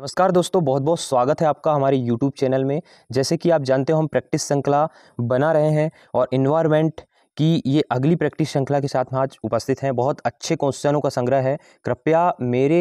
नमस्कार दोस्तों बहुत बहुत स्वागत है आपका हमारे यूट्यूब चैनल में जैसे कि आप जानते हो हम प्रैक्टिस श्रृंखला बना रहे हैं और इन्वायरमेंट की ये अगली प्रैक्टिस श्रृंखला के साथ में आज उपस्थित हैं बहुत अच्छे क्वेश्चनों का संग्रह है कृपया मेरे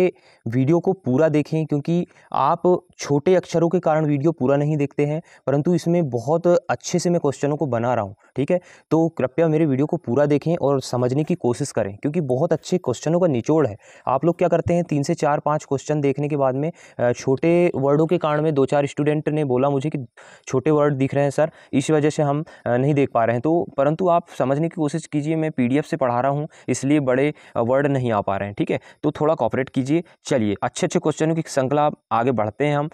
वीडियो को पूरा देखें क्योंकि आप छोटे अक्षरों के कारण वीडियो पूरा नहीं देखते हैं परंतु इसमें बहुत अच्छे से मैं क्वेश्चनों को बना रहा हूँ ठीक है तो कृपया मेरे वीडियो को पूरा देखें और समझने की कोशिश करें क्योंकि बहुत अच्छे क्वेश्चनों का निचोड़ है आप लोग क्या करते हैं तीन से चार पाँच क्वेश्चन देखने के बाद में छोटे वर्डों के कारण में दो चार स्टूडेंट ने बोला मुझे कि छोटे वर्ड दिख रहे हैं सर इस वजह से हम नहीं देख पा रहे हैं तो परंतु आप समझने की कोशिश कीजिए मैं पी से पढ़ा रहा हूँ इसलिए बड़े वर्ड नहीं आ पा रहे हैं ठीक है तो थोड़ा कॉपरेट कीजिए चलिए अच्छे अच्छे क्वेश्चनों की श्रृंखला आगे बढ़ते हैं हम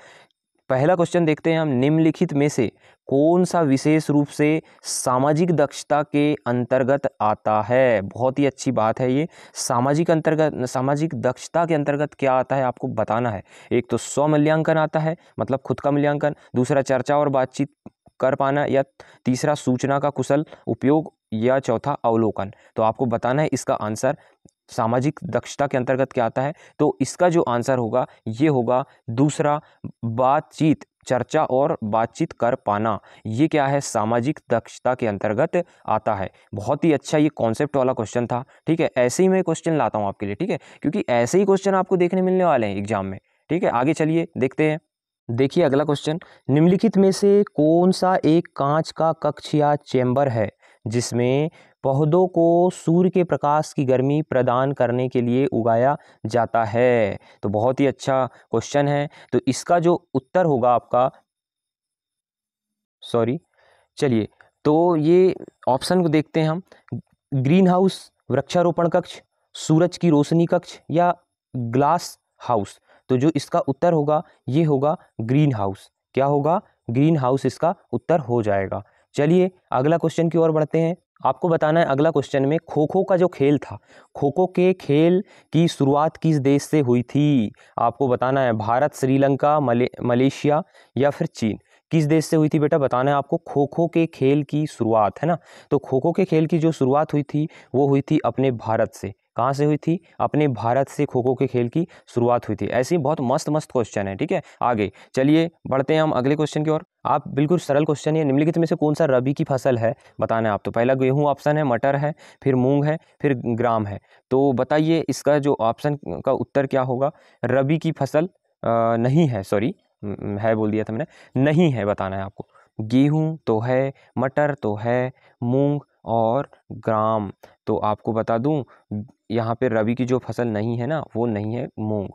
पहला क्वेश्चन देखते हैं हम निम्नलिखित में से कौन सा विशेष रूप से सामाजिक दक्षता के अंतर्गत आता है बहुत ही अच्छी बात है ये सामाजिक अंतर्गत सामाजिक दक्षता के अंतर्गत क्या आता है आपको बताना है एक तो स्व मूल्यांकन आता है मतलब खुद का मूल्यांकन दूसरा चर्चा और बातचीत कर पाना या तीसरा सूचना का कुशल उपयोग या चौथा अवलोकन तो आपको बताना है इसका आंसर सामाजिक दक्षता के अंतर्गत क्या आता है तो इसका जो आंसर होगा ये होगा दूसरा बातचीत चर्चा और बातचीत कर पाना ये क्या है सामाजिक दक्षता के अंतर्गत आता है बहुत ही अच्छा ये कॉन्सेप्ट वाला क्वेश्चन था ठीक है ऐसे ही मैं क्वेश्चन लाता हूँ आपके लिए ठीक है क्योंकि ऐसे ही क्वेश्चन आपको देखने मिलने वाले हैं एग्जाम में ठीक है आगे चलिए देखते हैं देखिए अगला क्वेश्चन निम्नलिखित में से कौन सा एक कांच का कक्ष या चैम्बर है जिसमें पौधों को सूर्य के प्रकाश की गर्मी प्रदान करने के लिए उगाया जाता है तो बहुत ही अच्छा क्वेश्चन है तो इसका जो उत्तर होगा आपका सॉरी चलिए तो ये ऑप्शन को देखते हैं हम ग्रीन हाउस वृक्षारोपण कक्ष सूरज की रोशनी कक्ष या ग्लास हाउस तो जो इसका उत्तर होगा ये होगा ग्रीन हाउस क्या होगा ग्रीन हाउस इसका उत्तर हो जाएगा चलिए अगला क्वेश्चन की ओर बढ़ते हैं आपको बताना है अगला क्वेश्चन में खो खो का जो खेल था खो खो के खेल की शुरुआत किस देश से हुई थी आपको बताना है भारत श्रीलंका मले मलेशिया या फिर चीन किस देश से हुई थी बेटा बताना है आपको खो खो के खेल की शुरुआत है ना तो खो खो के खेल की जो शुरुआत हुई थी वो हुई थी अपने भारत से कहाँ से हुई थी अपने भारत से खो खो के खेल की शुरुआत हुई थी ऐसे बहुत मस्त मस्त क्वेश्चन है ठीक है आगे चलिए बढ़ते हैं हम अगले क्वेश्चन की ओर आप बिल्कुल सरल क्वेश्चन है निम्नलिखित में से कौन सा रबी की फसल है बताना है आप तो पहला गेहूं ऑप्शन है मटर है फिर मूंग है फिर ग्राम है तो बताइए इसका जो ऑप्शन का उत्तर क्या होगा रबी की फसल नहीं है सॉरी है बोल दिया था मैंने नहीं है बताना है आपको गेहूँ तो है मटर तो है मूंग और ग्राम तो आपको बता दूं यहाँ पे रबी की जो फसल नहीं है ना वो नहीं है मूंग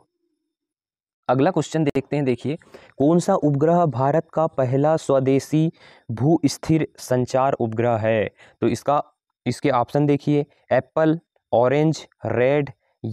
अगला क्वेश्चन देखते हैं देखिए कौन सा उपग्रह भारत का पहला स्वदेशी भू स्थिर संचार उपग्रह है तो इसका इसके ऑप्शन देखिए एप्पल ऑरेंज रेड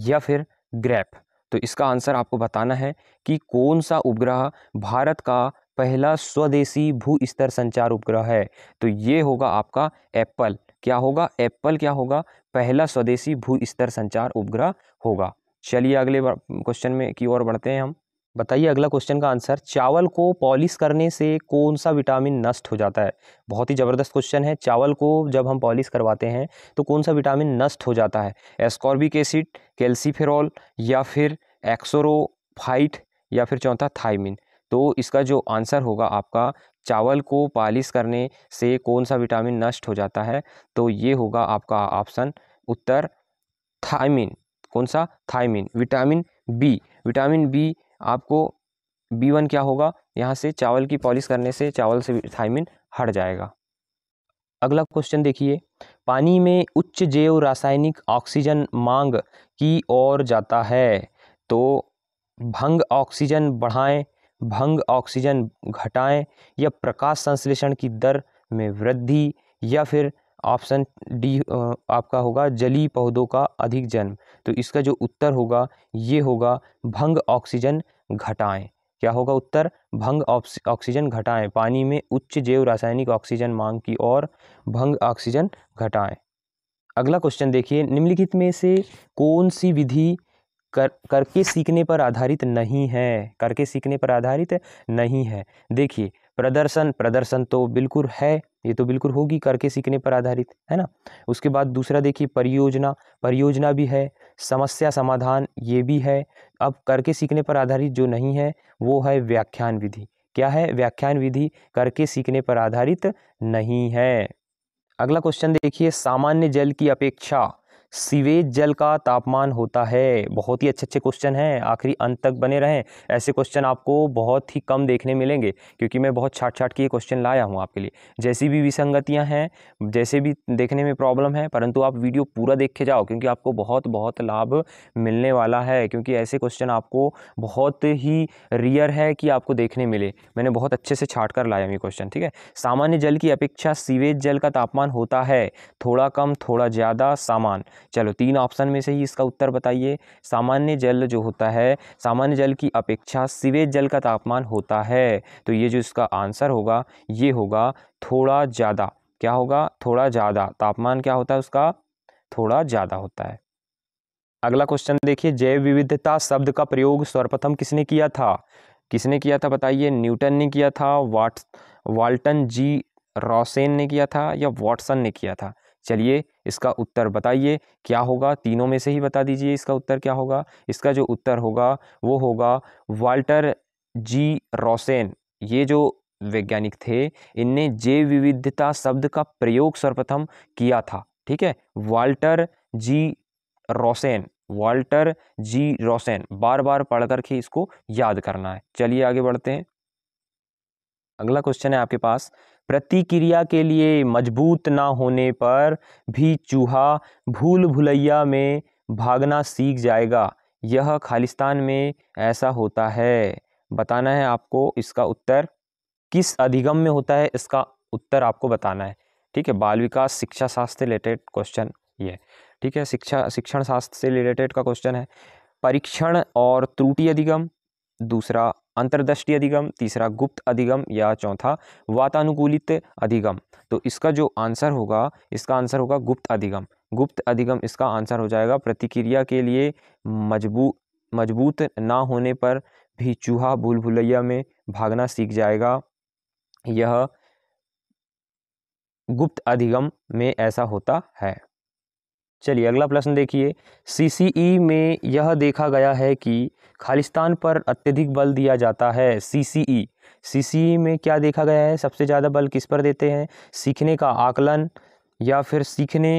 या फिर ग्रैप तो इसका आंसर आपको बताना है कि कौन सा उपग्रह भारत का पहला स्वदेशी भू स्तर संचार उपग्रह है तो ये होगा आपका एप्पल क्या होगा एप्पल क्या होगा पहला स्वदेशी भू स्तर संचार उपग्रह होगा चलिए अगले क्वेश्चन में की ओर बढ़ते हैं हम बताइए अगला क्वेश्चन का आंसर चावल को पॉलिश करने से कौन सा विटामिन नष्ट हो जाता है बहुत ही ज़बरदस्त क्वेश्चन है चावल को जब हम पॉलिश करवाते हैं तो कौन सा विटामिन नष्ट हो जाता है एस्कॉर्बिक एसिड कैल्सीफेरॉल या फिर एक्सोरोफाइट या फिर चौथा थाइमिन तो इसका जो आंसर होगा आपका चावल को पालिश करने से कौन सा विटामिन नष्ट हो जाता है तो ये होगा आपका ऑप्शन उत्तर थायमिन कौन सा thiamine vitamin B vitamin B आपको बी वन क्या होगा यहाँ से चावल की पॉलिश करने से चावल से थायमिन हट जाएगा अगला क्वेश्चन देखिए पानी में उच्च जैव रासायनिक ऑक्सीजन मांग की ओर जाता है तो भंग ऑक्सीजन बढ़ाएं भंग ऑक्सीजन घटाएं या प्रकाश संश्लेषण की दर में वृद्धि या फिर ऑप्शन डी आपका होगा जली पौधों का अधिक जन्म तो इसका जो उत्तर होगा ये होगा भंग ऑक्सीजन घटाएं क्या होगा उत्तर भंग ऑक्सीजन घटाएं पानी में उच्च जैव रासायनिक ऑक्सीजन मांग की और भंग ऑक्सीजन घटाएं अगला क्वेश्चन देखिए निम्नलिखित में से कौन सी विधि कर करके सीखने पर आधारित नहीं है करके सीखने पर आधारित नहीं है देखिए प्रदर्शन प्रदर्शन तो बिल्कुल है ये तो बिल्कुल होगी करके सीखने पर आधारित है ना उसके बाद दूसरा देखिए परियोजना परियोजना भी है समस्या समाधान ये भी है अब करके सीखने पर आधारित जो नहीं है वो है व्याख्यान विधि क्या है व्याख्यान विधि करके सीखने पर आधारित नहीं है अगला क्वेश्चन देखिए सामान्य जल की अपेक्षा सीवेज जल का तापमान होता है बहुत ही अच्छे अच्छे क्वेश्चन हैं आखिरी अंत तक बने रहें ऐसे क्वेश्चन आपको बहुत ही कम देखने मिलेंगे क्योंकि मैं बहुत छाट छाट के ये क्वेश्चन लाया हूँ आपके लिए जैसी भी विसंगतियाँ हैं जैसे भी देखने में प्रॉब्लम है परंतु आप वीडियो पूरा देख के जाओ क्योंकि आपको बहुत बहुत लाभ मिलने वाला है क्योंकि ऐसे क्वेश्चन आपको बहुत ही रियर है कि आपको देखने मिले मैंने बहुत अच्छे से छाट कर लाया ये क्वेश्चन ठीक है सामान्य जल की अपेक्षा सीवेज जल का तापमान होता है थोड़ा कम थोड़ा ज़्यादा सामान चलो तीन ऑप्शन में से ही इसका उत्तर बताइए सामान्य जल जो होता है सामान्य जल की अपेक्षा सिवेज जल का तापमान होता है तो ये जो इसका आंसर होगा ये होगा थोड़ा ज़्यादा क्या होगा थोड़ा ज़्यादा तापमान क्या होता है उसका थोड़ा ज़्यादा होता है अगला क्वेश्चन देखिए जैव विविधता शब्द का प्रयोग सर्वप्रथम किसने किया था किसने किया था बताइए न्यूटन ने किया था वाट वाल्टन जी रॉसेन ने किया था या वॉटसन ने किया था चलिए इसका उत्तर बताइए क्या होगा तीनों में से ही बता दीजिए इसका उत्तर क्या होगा इसका जो उत्तर होगा वो होगा वाल्टर जी रोसेन ये जो वैज्ञानिक थे इनने जैव विविधता शब्द का प्रयोग सर्वप्रथम किया था ठीक है Walter G Rosen Walter G Rosen बार बार पढ़ करके इसको याद करना है चलिए आगे बढ़ते हैं अगला क्वेश्चन है आपके पास प्रतिक्रिया के लिए मजबूत ना होने पर भी चूहा भूल भुलैया में भागना सीख जाएगा यह खालिस्तान में ऐसा होता है बताना है आपको इसका उत्तर किस अधिगम में होता है इसका उत्तर आपको बताना है ठीक है बाल विकास शिक्षा शास्त्र रिलेटेड क्वेश्चन ये ठीक है शिक्षा शिक्षण शास्त्र से रिलेटेड का क्वेश्चन है परीक्षण और त्रुटि अधिगम दूसरा अंतर्दृष्टि अधिगम तीसरा गुप्त अधिगम या चौथा वातानुकूलित अधिगम तो इसका जो आंसर होगा इसका आंसर होगा गुप्त अधिगम गुप्त अधिगम इसका आंसर हो जाएगा प्रतिक्रिया के लिए मजबूत मजबूत ना होने पर भी चूहा भूल भुलैया में भागना सीख जाएगा यह गुप्त अधिगम में ऐसा होता है चलिए अगला प्रश्न देखिए सीसीई e में यह देखा गया है कि खालिस्तान पर अत्यधिक बल दिया जाता है सीसीई सीसीई e। e में क्या देखा गया है सबसे ज़्यादा बल किस पर देते हैं सीखने का आकलन या फिर सीखने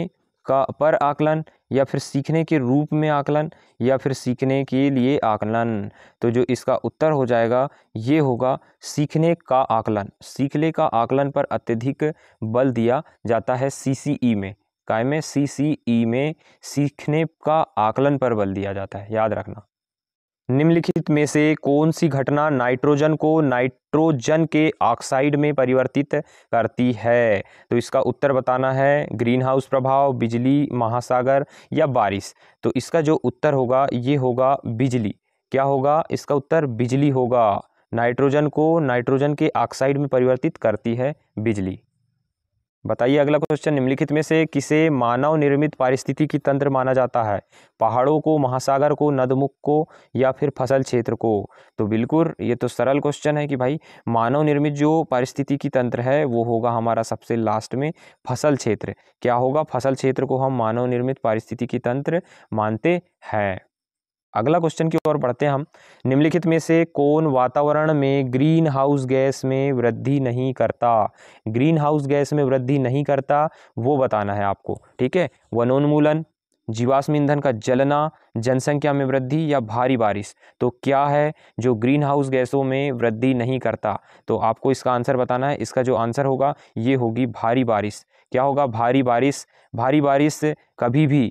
का पर आकलन या फिर सीखने के रूप में आकलन या फिर सीखने के लिए आकलन तो जो इसका उत्तर हो जाएगा ये होगा सीखने का आकलन सीखने का आकलन पर अत्यधिक बल दिया जाता है सीसीई में काय में सी सी ई में सीखने का आकलन पर बल दिया जाता है याद रखना निम्नलिखित में से कौन सी घटना नाइट्रोजन को नाइट्रोजन के ऑक्साइड में परिवर्तित करती है तो इसका उत्तर बताना है ग्रीन हाउस प्रभाव बिजली महासागर या बारिश तो इसका जो उत्तर होगा ये होगा बिजली क्या होगा इसका उत्तर बिजली होगा नाइट्रोजन को नाइट्रोजन के ऑक्साइड में परिवर्तित करती है बिजली बताइए अगला क्वेश्चन निम्नलिखित में से किसे मानव निर्मित पारिस्थितिकी तंत्र माना जाता है पहाड़ों को महासागर को नदमुख को या फिर फसल क्षेत्र को तो बिल्कुल ये तो सरल क्वेश्चन है कि भाई मानव निर्मित जो पारिस्थितिकी तंत्र है वो होगा हमारा सबसे लास्ट में फसल क्षेत्र क्या होगा फसल क्षेत्र को हम मानव निर्मित पारिस्थितिकी तंत्र मानते हैं अगला क्वेश्चन की ओर बढ़ते हैं हम निम्नलिखित में से कौन वातावरण में ग्रीन हाउस गैस में वृद्धि नहीं करता ग्रीन हाउस गैस में वृद्धि नहीं करता वो बताना है आपको ठीक है वनोन्मूलन जीवाश्म ईंधन का जलना जनसंख्या में वृद्धि या भारी बारिश तो क्या है जो ग्रीन हाउस गैसों में वृद्धि नहीं करता तो आपको इसका आंसर बताना है इसका जो आंसर होगा ये होगी भारी बारिश क्या होगा भारी बारिश भारी बारिश कभी भी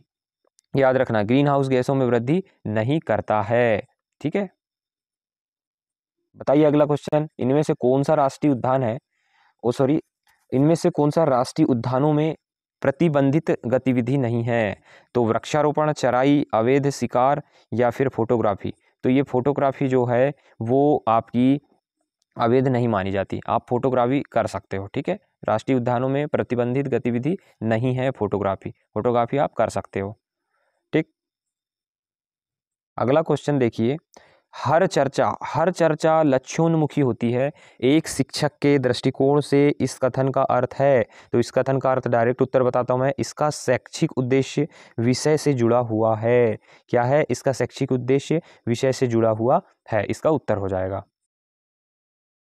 याद रखना ग्रीन हाउस गैसों में वृद्धि नहीं करता है ठीक है बताइए अगला क्वेश्चन इनमें से कौन सा राष्ट्रीय उद्यान है ओ सॉरी इनमें से कौन सा राष्ट्रीय उद्यानों में प्रतिबंधित गतिविधि नहीं है तो वृक्षारोपण चराई अवैध शिकार या फिर फोटोग्राफी तो ये फोटोग्राफी जो है वो आपकी अवैध नहीं मानी जाती आप फोटोग्राफी कर सकते हो ठीक है राष्ट्रीय उद्यानों में प्रतिबंधित गतिविधि नहीं है फोटोग्राफी फोटोग्राफी आप कर सकते हो अगला क्वेश्चन देखिए हर चर्चा हर चर्चा लक्ष्योन्मुखी होती है एक शिक्षक के दृष्टिकोण से इस कथन का अर्थ है तो इस कथन का अर्थ डायरेक्ट उत्तर बताता हूँ मैं इसका शैक्षिक उद्देश्य विषय से जुड़ा हुआ है क्या है इसका शैक्षिक उद्देश्य विषय से जुड़ा हुआ है इसका उत्तर हो जाएगा